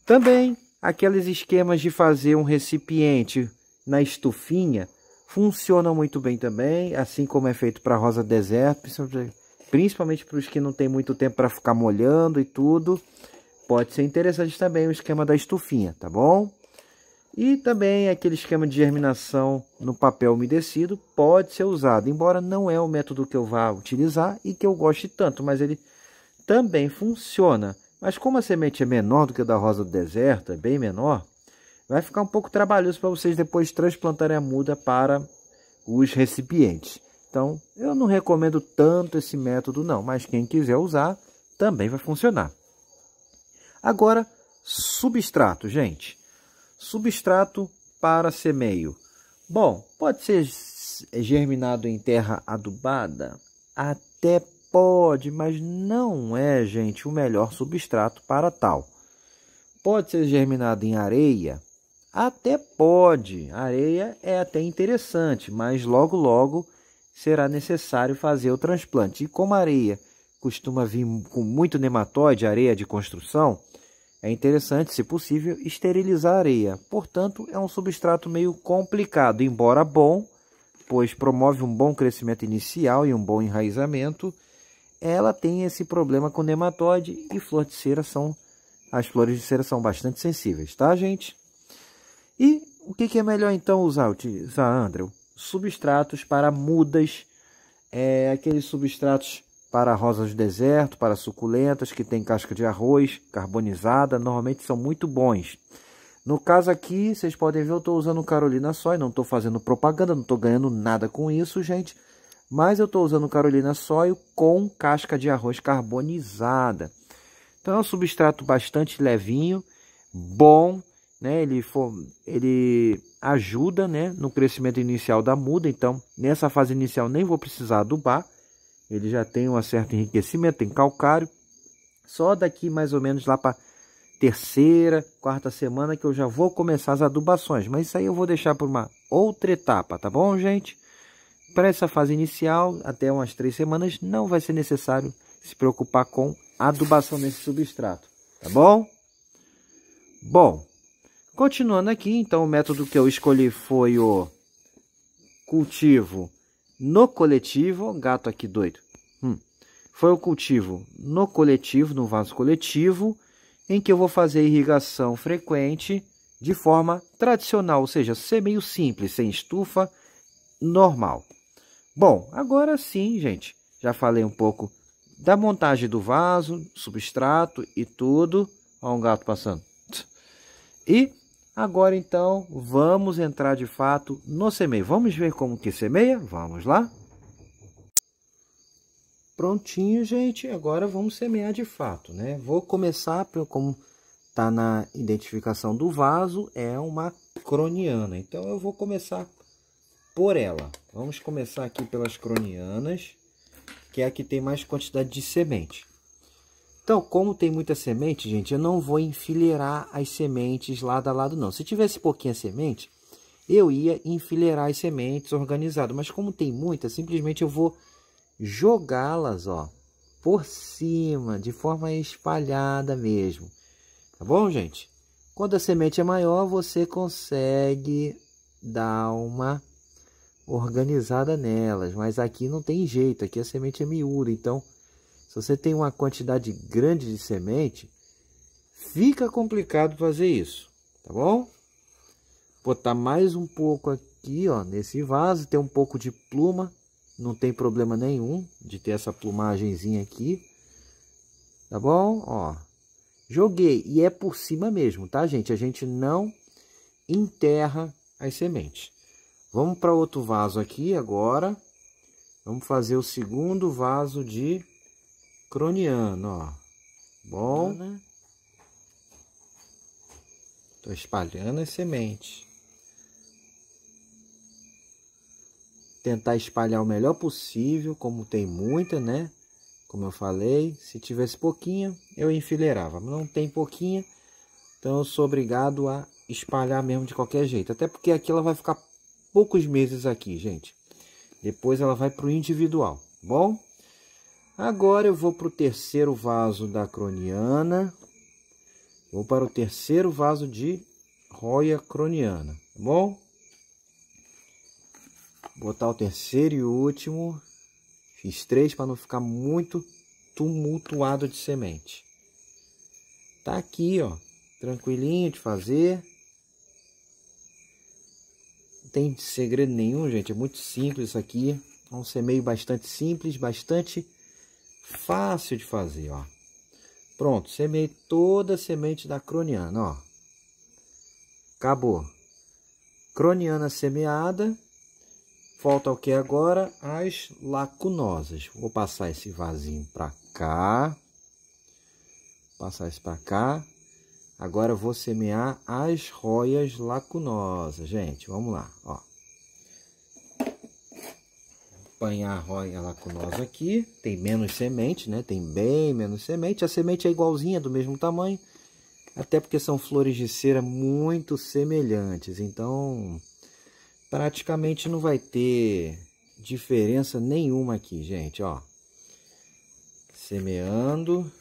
Também aqueles esquemas de fazer um recipiente na estufinha funciona muito bem também, assim como é feito para rosa deserto, principalmente para os que não tem muito tempo para ficar molhando e tudo. Pode ser interessante também o esquema da estufinha, tá bom? E também aquele esquema de germinação no papel umedecido pode ser usado, embora não é o método que eu vá utilizar e que eu goste tanto, mas ele também funciona. Mas como a semente é menor do que a da rosa do deserto, é bem menor, Vai ficar um pouco trabalhoso para vocês depois transplantarem a muda para os recipientes. Então, eu não recomendo tanto esse método não, mas quem quiser usar também vai funcionar. Agora, substrato, gente. Substrato para semeio. Bom, pode ser germinado em terra adubada? Até pode, mas não é, gente, o melhor substrato para tal. Pode ser germinado em areia? Até pode, areia é até interessante, mas logo logo será necessário fazer o transplante. E como a areia costuma vir com muito nematóide, areia de construção, é interessante, se possível, esterilizar a areia. Portanto, é um substrato meio complicado, embora bom, pois promove um bom crescimento inicial e um bom enraizamento. Ela tem esse problema com nematóide e flor de cera são as flores de cera são bastante sensíveis, tá, gente? E o que, é melhor então usar, utilizar, Andrew? Substratos para mudas, é, aqueles substratos para rosas do deserto, para suculentas que tem casca de arroz carbonizada, normalmente são muito bons. No caso aqui, vocês podem ver, eu estou usando Carolina Soy, não estou fazendo propaganda, não estou ganhando nada com isso, gente. Mas eu estou usando Carolina Soy com casca de arroz carbonizada. Então é um substrato bastante levinho, bom, né? Ele, for, ele ajuda, né, no crescimento inicial da muda. Então, nessa fase inicial nem vou precisar adubar. Ele já tem um certo enriquecimento, tem calcário. Só daqui mais ou menos lá para terceira, quarta semana que eu já vou começar as adubações, mas isso aí eu vou deixar por uma outra etapa, tá bom, gente? Para essa fase inicial, até umas três semanas, não vai ser necessário se preocupar com adubação nesse substrato, tá bom? Bom, Continuando aqui, então o método que eu escolhi foi o cultivo no coletivo. Gato aqui doido. Hum. Foi o cultivo no coletivo, no vaso coletivo, em que eu vou fazer irrigação frequente de forma tradicional, ou seja, ser meio simples, sem estufa, normal. Bom, agora sim, gente, já falei um pouco da montagem do vaso, substrato e tudo. Olha um gato passando. E Agora então, vamos entrar de fato no semeio. Vamos ver como que semeia? Vamos lá? Prontinho, gente. Agora vamos semear de fato, né? Vou começar, por, como tá na identificação do vaso, é uma croniana. Então eu vou começar por ela. Vamos começar aqui pelas cronianas, que é a que tem mais quantidade de semente. Então, como tem muita semente, gente, eu não vou enfileirar as sementes lado a lado, não. Se tivesse pouquinha semente, eu ia enfileirar as sementes organizado. Mas como tem muita, simplesmente eu vou jogá-las, ó, por cima, de forma espalhada mesmo. Tá bom, gente? Quando a semente é maior, você consegue dar uma organizada nelas, mas aqui não tem jeito, aqui a semente é miúda, então se você tem uma quantidade grande de semente, fica complicado fazer isso, tá bom? Botar mais um pouco aqui, ó, nesse vaso, tem um pouco de pluma, não tem problema nenhum de ter essa plumagemzinha aqui, tá bom? Ó, joguei e é por cima mesmo, tá, gente? A gente não enterra as sementes. Vamos para outro vaso aqui agora. Vamos fazer o segundo vaso de croniano, ó. Bom. Uhum. Tô espalhando as sementes. Tentar espalhar o melhor possível, como tem muita, né? Como eu falei, se tivesse pouquinha, eu enfileirava. não tem pouquinha, então eu sou obrigado a espalhar mesmo de qualquer jeito. Até porque aqui ela vai ficar poucos meses aqui, gente. Depois ela vai para o individual, bom? Agora eu vou para o terceiro vaso da croniana. Vou para o terceiro vaso de roia croniana, tá bom? Vou botar o terceiro e último. Fiz três para não ficar muito tumultuado de semente. Tá aqui, ó. Tranquilinho de fazer. Não tem segredo nenhum, gente. É muito simples isso aqui. É um semeio bastante simples, bastante Fácil de fazer, ó. Pronto, semei toda a semente da croniana, ó. Acabou. Croniana semeada. Falta o que é agora? As lacunosas. Vou passar esse vasinho para cá. Passar esse para cá. Agora vou semear as roias lacunosas, gente. Vamos lá, ó espanha a com nós aqui, tem menos semente, né? Tem bem menos semente. A semente é igualzinha, do mesmo tamanho, até porque são flores de cera muito semelhantes. Então, praticamente não vai ter diferença nenhuma aqui, gente, ó. Semeando.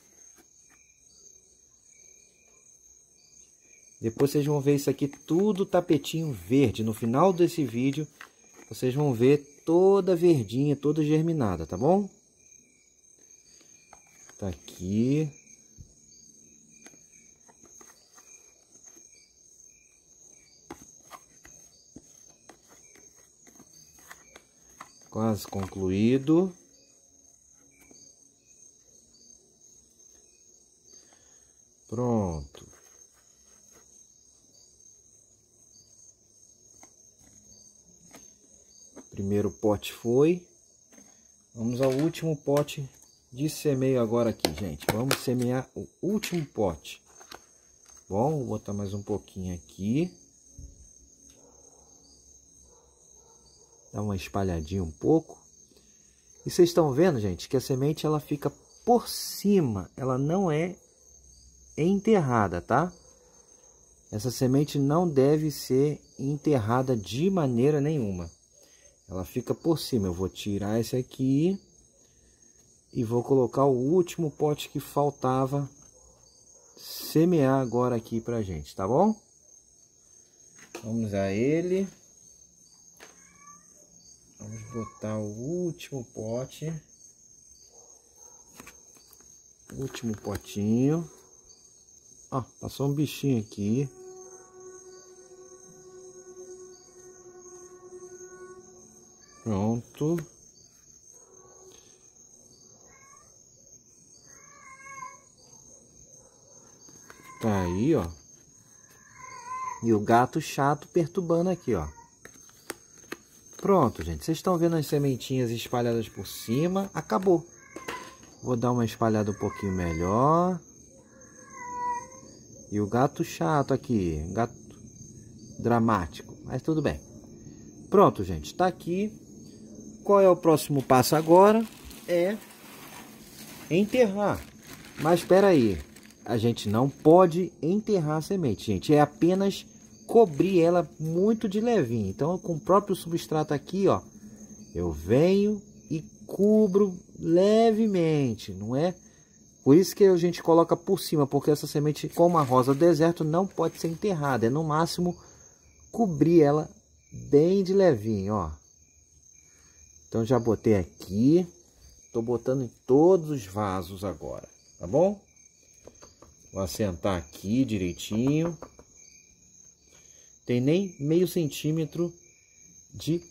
Depois vocês vão ver isso aqui tudo tapetinho verde. No final desse vídeo, vocês vão ver toda verdinha, toda germinada, tá bom? Tá aqui. Quase concluído. Pronto. Primeiro pote foi. Vamos ao último pote de semeio agora aqui, gente. Vamos semear o último pote. Bom, vou botar mais um pouquinho aqui. Dá uma espalhadinha um pouco. E vocês estão vendo, gente, que a semente ela fica por cima, ela não é enterrada, tá? Essa semente não deve ser enterrada de maneira nenhuma. Ela fica por cima. Eu vou tirar esse aqui e vou colocar o último pote que faltava semear agora aqui pra gente, tá bom? Vamos a ele. Vamos botar o último pote. Último potinho. Ó, passou um bichinho aqui. Pronto. Tá aí, ó. E o gato chato perturbando aqui, ó. Pronto, gente. Vocês estão vendo as sementinhas espalhadas por cima. Acabou. Vou dar uma espalhada um pouquinho melhor. E o gato chato aqui. Gato dramático. Mas tudo bem. Pronto, gente. Tá aqui qual é o próximo passo agora? É enterrar. Mas espera aí, a gente não pode enterrar a semente, gente. É apenas cobrir ela muito de levinho. Então, com o próprio substrato aqui, ó, eu venho e cubro levemente, não é? Por isso que a gente coloca por cima, porque essa semente, como a rosa do deserto, não pode ser enterrada. É no máximo cobrir ela bem de levinho, ó. Então já botei aqui. Tô botando em todos os vasos agora, tá bom? Vou assentar aqui direitinho. Tem nem meio centímetro de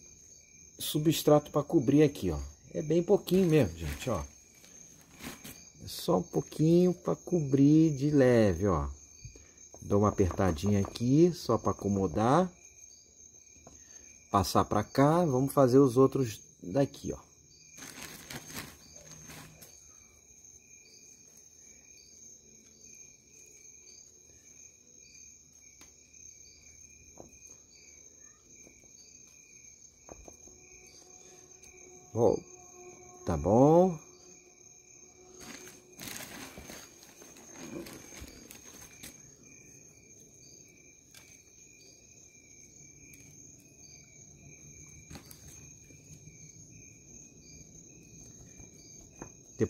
substrato para cobrir aqui, ó. É bem pouquinho mesmo, gente, ó. É só um pouquinho para cobrir de leve, ó. Dou uma apertadinha aqui, só para acomodar. Passar para cá, vamos fazer os outros daqui, ó. Ó, tá bom?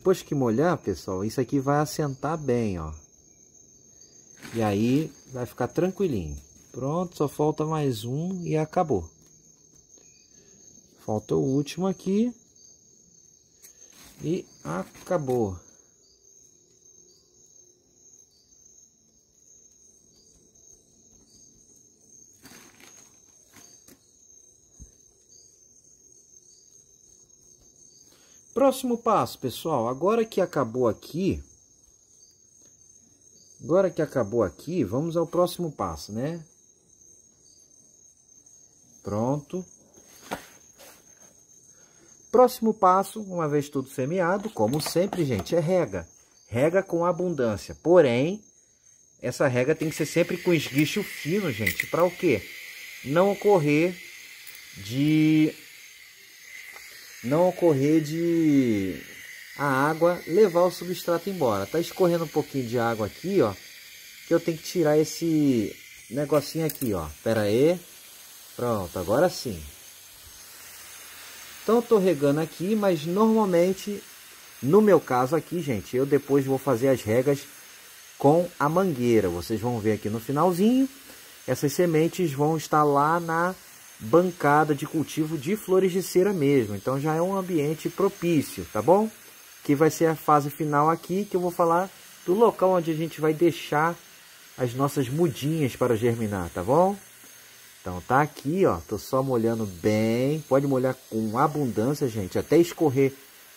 Depois que molhar, pessoal, isso aqui vai assentar bem, ó. E aí vai ficar tranquilinho. Pronto, só falta mais um e acabou. Falta o último aqui. E acabou. próximo passo, pessoal, agora que acabou aqui, agora que acabou aqui, vamos ao próximo passo, né? Pronto. Próximo passo, uma vez tudo semeado, como sempre, gente, é rega. Rega com abundância. Porém, essa rega tem que ser sempre com esguicho fino, gente. Para o quê? Não ocorrer de não ocorrer de a água levar o substrato embora. Tá escorrendo um pouquinho de água aqui, ó, que eu tenho que tirar esse negocinho aqui, ó. Pera aí. Pronto, agora sim. Então tô regando aqui, mas normalmente, no meu caso aqui, gente, eu depois vou fazer as regas com a mangueira. Vocês vão ver aqui no finalzinho, essas sementes vão estar lá na bancada de cultivo de flores de cera mesmo. Então já é um ambiente propício, tá bom? Que vai ser a fase final aqui que eu vou falar do local onde a gente vai deixar as nossas mudinhas para germinar, tá bom? Então tá aqui, ó, tô só molhando bem, pode molhar com abundância, gente, até escorrer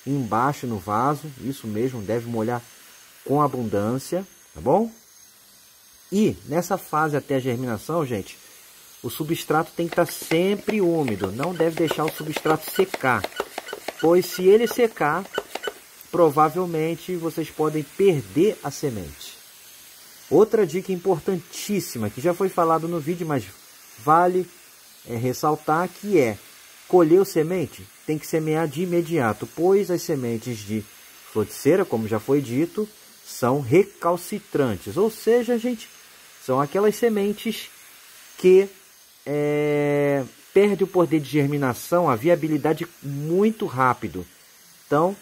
embaixo no vaso, isso mesmo, deve molhar com abundância, tá bom? E nessa fase até a germinação, gente, o substrato tem que estar sempre úmido, não deve deixar o substrato secar, pois se ele secar, provavelmente vocês podem perder a semente. Outra dica importantíssima, que já foi falado no vídeo, mas vale é, ressaltar, que é colheu semente, tem que semear de imediato, pois as sementes de floticeira, como já foi dito, são recalcitrantes, ou seja, gente, são aquelas sementes que é, perde o poder de germinação, a viabilidade muito rápido. Então,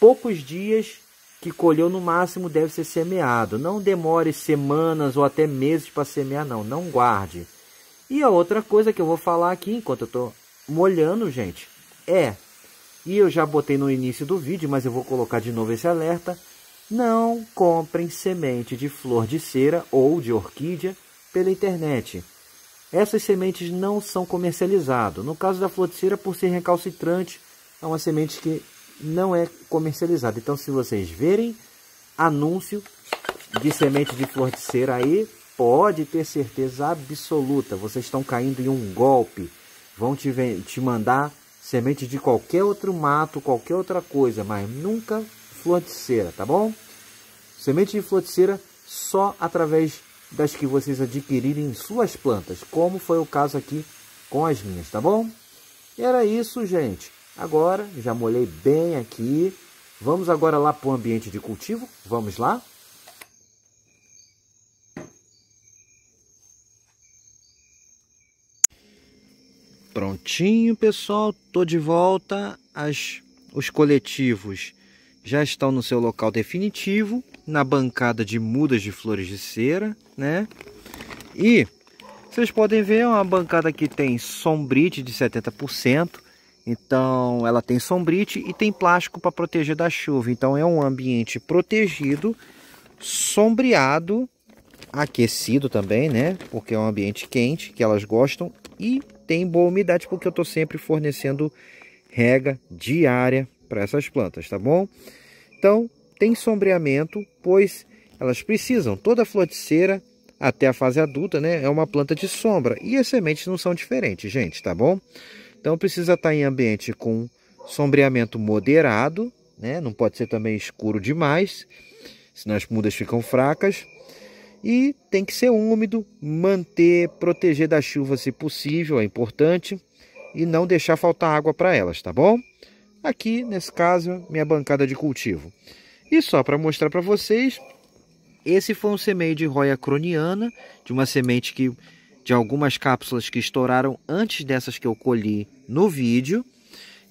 poucos dias que colheu no máximo deve ser semeado. Não demore semanas ou até meses para semear, não. Não guarde. E a outra coisa que eu vou falar aqui enquanto eu estou molhando, gente, é... E eu já botei no início do vídeo, mas eu vou colocar de novo esse alerta. Não comprem semente de flor de cera ou de orquídea pela internet. Essas sementes não são comercializadas. No caso da floticeira, por ser recalcitrante, é uma semente que não é comercializada. Então, se vocês verem anúncio de semente de floticeira aí, pode ter certeza absoluta. Vocês estão caindo em um golpe. Vão te, te mandar semente de qualquer outro mato, qualquer outra coisa, mas nunca floticeira, tá bom? Semente de floticeira só através das que vocês adquirirem em suas plantas, como foi o caso aqui com as minhas, tá bom? E era isso, gente. Agora, já molhei bem aqui. Vamos agora lá para o ambiente de cultivo. Vamos lá? Prontinho, pessoal. Tô de volta. As, os coletivos já estão no seu local definitivo, na bancada de mudas de flores de cera, né? E vocês podem ver é uma bancada que tem sombrite de 70%, então ela tem sombrite e tem plástico para proteger da chuva. Então é um ambiente protegido, sombreado, aquecido também, né? Porque é um ambiente quente que elas gostam e tem boa umidade porque eu estou sempre fornecendo rega diária para essas plantas, tá bom? Então, tem sombreamento, pois elas precisam, toda a floriceira até a fase adulta, né, é uma planta de sombra e as sementes não são diferentes, gente, tá bom? Então precisa estar tá em ambiente com sombreamento moderado, né? Não pode ser também escuro demais, senão as mudas ficam fracas. E tem que ser úmido, manter, proteger da chuva se possível, é importante, e não deixar faltar água para elas, tá bom? aqui, nesse caso, minha bancada de cultivo. E só para mostrar para vocês, esse foi um semeio de roya croniana, de uma semente que de algumas cápsulas que estouraram antes dessas que eu colhi no vídeo.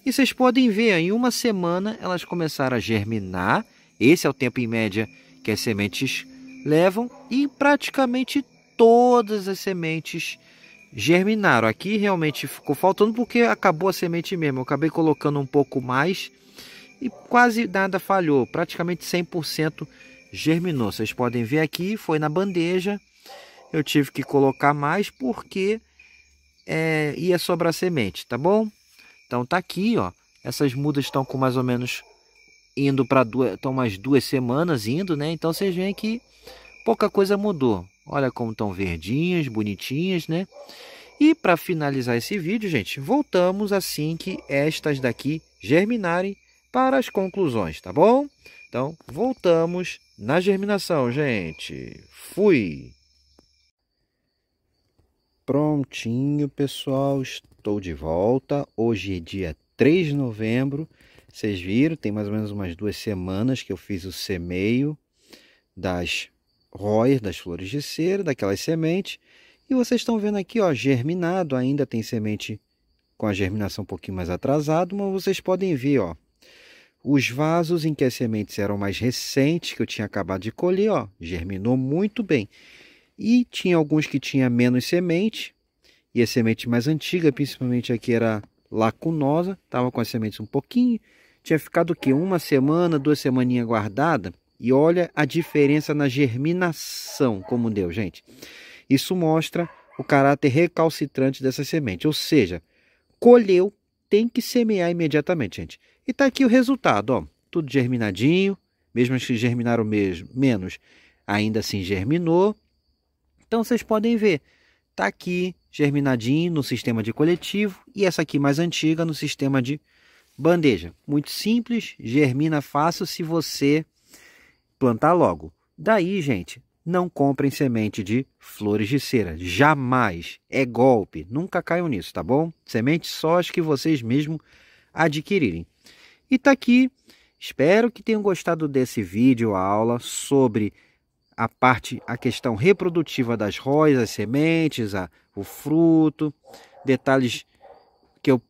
E vocês podem ver, em uma semana elas começaram a germinar. Esse é o tempo em média que as sementes levam e praticamente todas as sementes germinaram. Aqui realmente ficou faltando porque acabou a semente mesmo. Eu acabei colocando um pouco mais e quase nada falhou, praticamente 100% germinou. Vocês podem ver aqui, foi na bandeja. Eu tive que colocar mais porque é, ia sobrar semente, tá bom? Então tá aqui, ó. Essas mudas estão com mais ou menos indo para duas, estão mais duas semanas indo, né? Então vocês veem que pouca coisa mudou. Olha como estão verdinhas, bonitinhas, né? E para finalizar esse vídeo, gente, voltamos assim que estas daqui germinarem para as conclusões, tá bom? Então, voltamos na germinação, gente. Fui! Prontinho, pessoal, estou de volta. Hoje é dia 3 de novembro. Vocês viram, tem mais ou menos umas duas semanas que eu fiz o semeio das roer das flores de cera, daquelas sementes. E vocês estão vendo aqui, ó, germinado, ainda tem semente com a germinação um pouquinho mais atrasada, mas vocês podem ver, ó, os vasos em que as sementes eram mais recentes, que eu tinha acabado de colher, ó, germinou muito bem. E tinha alguns que tinha menos semente, e a semente mais antiga, principalmente aqui era lacunosa, estava com as sementes um pouquinho, tinha ficado o quê? Uma semana, duas semaninhas guardada, e olha a diferença na germinação como deu, gente. Isso mostra o caráter recalcitrante dessa semente. Ou seja, colheu, tem que semear imediatamente, gente. E está aqui o resultado, ó. Tudo germinadinho, mesmo as que germinaram mesmo, menos, ainda assim germinou. Então vocês podem ver, está aqui germinadinho no sistema de coletivo e essa aqui mais antiga no sistema de bandeja. Muito simples, germina fácil se você plantar logo. Daí, gente, não comprem semente de flores de cera. Jamais. É golpe. Nunca caiam nisso, tá bom? Sementes só as que vocês mesmo adquirirem. E tá aqui. Espero que tenham gostado desse vídeo, a aula sobre a parte, a questão reprodutiva das rosas, as sementes, a, o fruto, detalhes que eu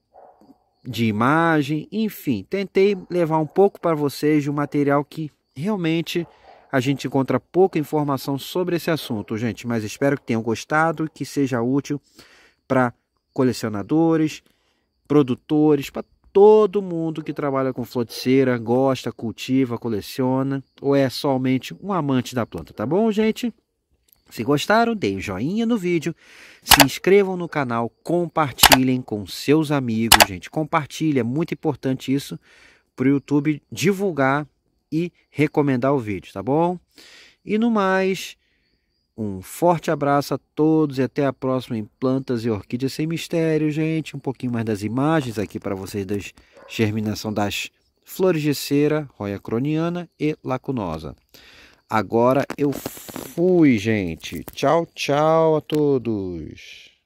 de imagem, enfim, tentei levar um pouco para vocês de um material que realmente a gente encontra pouca informação sobre esse assunto, gente, mas espero que tenham gostado e que seja útil para colecionadores, produtores, para todo mundo que trabalha com floticeira, gosta, cultiva, coleciona ou é somente um amante da planta, tá bom, gente? Se gostaram, deem joinha no vídeo, se inscrevam no canal, compartilhem com seus amigos, gente. Compartilha, é muito importante isso para o YouTube divulgar e recomendar o vídeo, tá bom? E no mais, um forte abraço a todos e até a próxima em Plantas e Orquídeas Sem Mistério, gente. Um pouquinho mais das imagens aqui para vocês da germinação das flores de cera, roia croniana e lacunosa. Agora eu fui, gente. Tchau, tchau a todos.